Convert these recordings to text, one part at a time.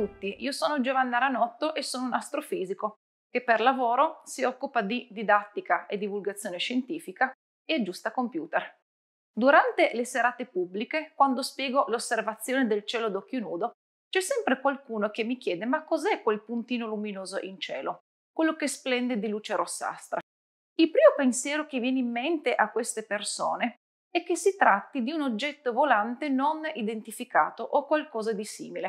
tutti, io sono Giovanna Ranotto e sono un astrofisico che per lavoro si occupa di didattica e divulgazione scientifica e giusta computer. Durante le serate pubbliche, quando spiego l'osservazione del cielo d'occhio nudo, c'è sempre qualcuno che mi chiede ma cos'è quel puntino luminoso in cielo, quello che splende di luce rossastra. Il primo pensiero che viene in mente a queste persone è che si tratti di un oggetto volante non identificato o qualcosa di simile,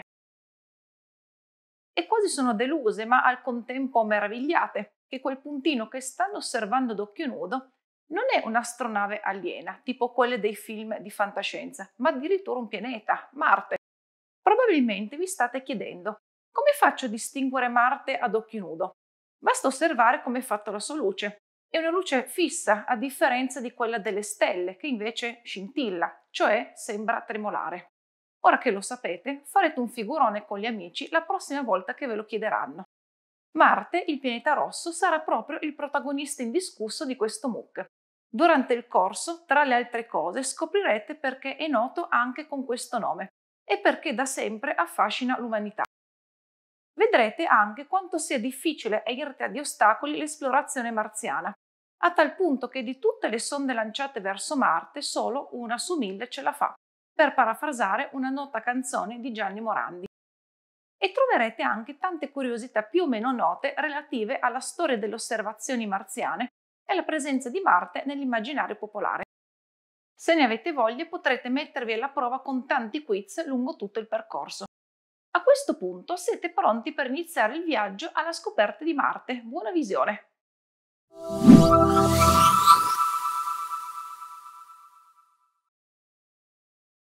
e quasi sono deluse ma al contempo meravigliate che quel puntino che stanno osservando d'occhio nudo non è un'astronave aliena, tipo quelle dei film di fantascienza, ma addirittura un pianeta, Marte. Probabilmente vi state chiedendo, come faccio a distinguere Marte ad occhio nudo? Basta osservare come è fatta la sua luce. È una luce fissa, a differenza di quella delle stelle, che invece scintilla, cioè sembra tremolare. Ora che lo sapete, farete un figurone con gli amici la prossima volta che ve lo chiederanno. Marte, il pianeta rosso, sarà proprio il protagonista indiscusso di questo MOOC. Durante il corso, tra le altre cose, scoprirete perché è noto anche con questo nome e perché da sempre affascina l'umanità. Vedrete anche quanto sia difficile e irta di ostacoli l'esplorazione marziana, a tal punto che di tutte le sonde lanciate verso Marte solo una su mille ce la fa per parafrasare una nota canzone di Gianni Morandi. E troverete anche tante curiosità più o meno note relative alla storia delle osservazioni marziane e alla presenza di Marte nell'immaginario popolare. Se ne avete voglia potrete mettervi alla prova con tanti quiz lungo tutto il percorso. A questo punto siete pronti per iniziare il viaggio alla scoperta di Marte. Buona visione!